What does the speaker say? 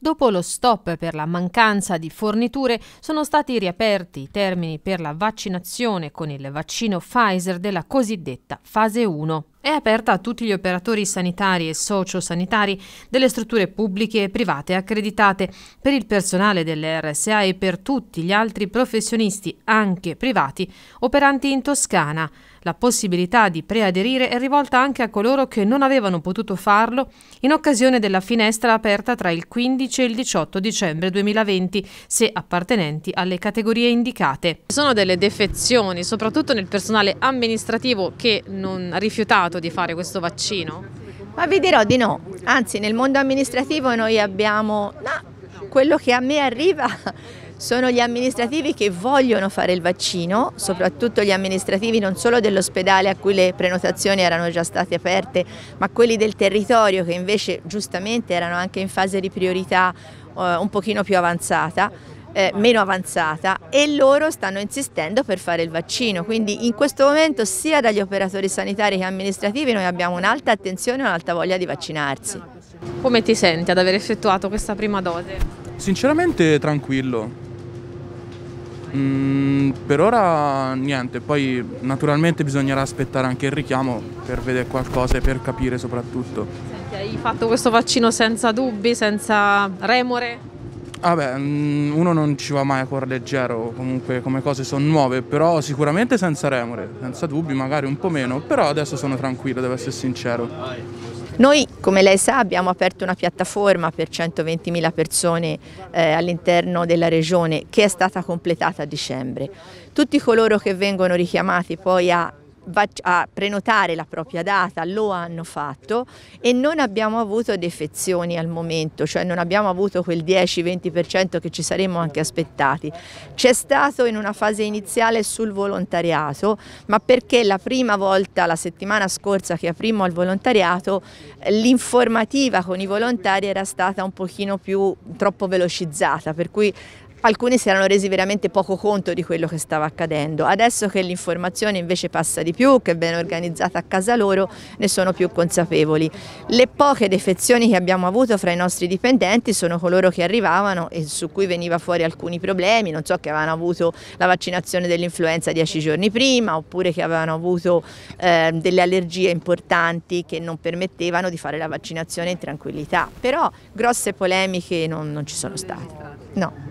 Dopo lo stop per la mancanza di forniture, sono stati riaperti i termini per la vaccinazione con il vaccino Pfizer della cosiddetta fase 1. È aperta a tutti gli operatori sanitari e sociosanitari delle strutture pubbliche e private accreditate, per il personale delle RSA e per tutti gli altri professionisti, anche privati, operanti in Toscana. La possibilità di preaderire è rivolta anche a coloro che non avevano potuto farlo in occasione della finestra aperta tra il 15 e il 18 dicembre 2020, se appartenenti alle categorie indicate. Ci sono delle defezioni, soprattutto nel personale amministrativo che non ha rifiutato di fare questo vaccino? Ma vi dirò di no, anzi nel mondo amministrativo noi abbiamo no, quello che a me arriva sono gli amministrativi che vogliono fare il vaccino, soprattutto gli amministrativi non solo dell'ospedale a cui le prenotazioni erano già state aperte, ma quelli del territorio che invece giustamente erano anche in fase di priorità eh, un pochino più avanzata. Eh, meno avanzata e loro stanno insistendo per fare il vaccino. Quindi in questo momento sia dagli operatori sanitari che amministrativi noi abbiamo un'alta attenzione e un'alta voglia di vaccinarsi. Come ti senti ad aver effettuato questa prima dose? Sinceramente tranquillo, Mm, per ora niente, poi naturalmente bisognerà aspettare anche il richiamo per vedere qualcosa e per capire soprattutto. Senti, hai fatto questo vaccino senza dubbi, senza remore? Vabbè, ah mm, uno non ci va mai a cuor leggero, comunque come cose sono nuove, però sicuramente senza remore, senza dubbi, magari un po' meno, però adesso sono tranquillo, devo essere sincero. Noi, come lei sa, abbiamo aperto una piattaforma per 120.000 persone eh, all'interno della regione che è stata completata a dicembre. Tutti coloro che vengono richiamati poi a a prenotare la propria data, lo hanno fatto e non abbiamo avuto defezioni al momento, cioè non abbiamo avuto quel 10-20% che ci saremmo anche aspettati. C'è stato in una fase iniziale sul volontariato, ma perché la prima volta, la settimana scorsa che aprimo al volontariato, l'informativa con i volontari era stata un pochino più troppo velocizzata, per cui alcuni si erano resi veramente poco conto di quello che stava accadendo. Adesso che l'informazione invece passa di più, che viene organizzata a casa loro, ne sono più consapevoli. Le poche defezioni che abbiamo avuto fra i nostri dipendenti sono coloro che arrivavano e su cui veniva fuori alcuni problemi, non so che avevano avuto la vaccinazione dell'influenza dieci giorni prima oppure che avevano avuto eh, delle allergie importanti che non permettevano di fare la vaccinazione in tranquillità. Però grosse polemiche non, non ci sono state. No.